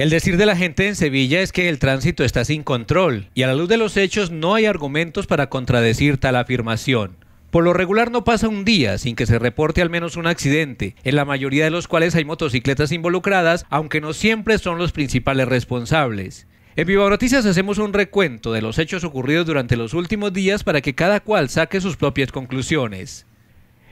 El decir de la gente en Sevilla es que el tránsito está sin control y a la luz de los hechos no hay argumentos para contradecir tal afirmación. Por lo regular no pasa un día sin que se reporte al menos un accidente, en la mayoría de los cuales hay motocicletas involucradas, aunque no siempre son los principales responsables. En Viva Noticias hacemos un recuento de los hechos ocurridos durante los últimos días para que cada cual saque sus propias conclusiones.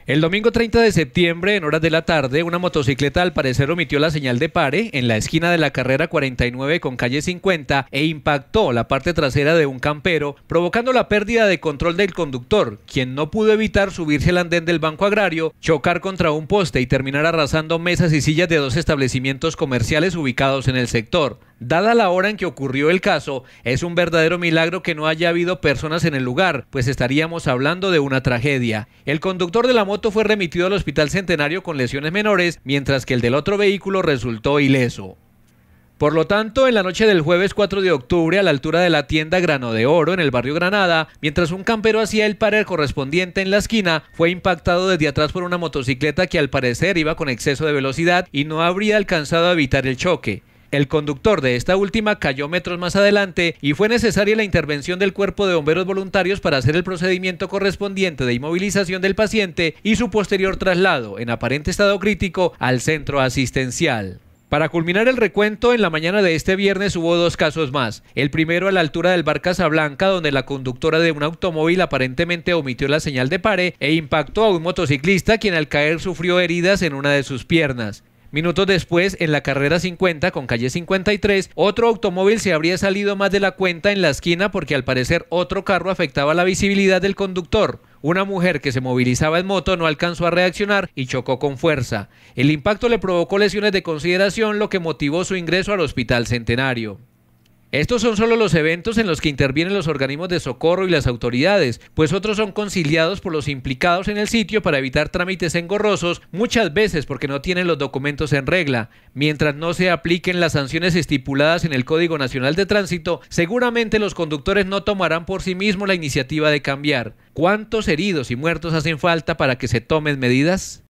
El domingo 30 de septiembre, en horas de la tarde, una motocicleta al parecer omitió la señal de pare en la esquina de la carrera 49 con calle 50 e impactó la parte trasera de un campero, provocando la pérdida de control del conductor, quien no pudo evitar subirse al andén del Banco Agrario, chocar contra un poste y terminar arrasando mesas y sillas de dos establecimientos comerciales ubicados en el sector. Dada la hora en que ocurrió el caso, es un verdadero milagro que no haya habido personas en el lugar, pues estaríamos hablando de una tragedia. El conductor de la moto fue remitido al Hospital Centenario con lesiones menores, mientras que el del otro vehículo resultó ileso. Por lo tanto, en la noche del jueves 4 de octubre, a la altura de la tienda Grano de Oro en el barrio Granada, mientras un campero hacía el parer correspondiente en la esquina, fue impactado desde atrás por una motocicleta que al parecer iba con exceso de velocidad y no habría alcanzado a evitar el choque. El conductor de esta última cayó metros más adelante y fue necesaria la intervención del cuerpo de bomberos voluntarios para hacer el procedimiento correspondiente de inmovilización del paciente y su posterior traslado, en aparente estado crítico, al centro asistencial. Para culminar el recuento, en la mañana de este viernes hubo dos casos más. El primero a la altura del bar Casablanca, donde la conductora de un automóvil aparentemente omitió la señal de pare e impactó a un motociclista, quien al caer sufrió heridas en una de sus piernas. Minutos después, en la carrera 50 con calle 53, otro automóvil se habría salido más de la cuenta en la esquina porque al parecer otro carro afectaba la visibilidad del conductor. Una mujer que se movilizaba en moto no alcanzó a reaccionar y chocó con fuerza. El impacto le provocó lesiones de consideración, lo que motivó su ingreso al Hospital Centenario. Estos son solo los eventos en los que intervienen los organismos de socorro y las autoridades, pues otros son conciliados por los implicados en el sitio para evitar trámites engorrosos, muchas veces porque no tienen los documentos en regla. Mientras no se apliquen las sanciones estipuladas en el Código Nacional de Tránsito, seguramente los conductores no tomarán por sí mismos la iniciativa de cambiar. ¿Cuántos heridos y muertos hacen falta para que se tomen medidas?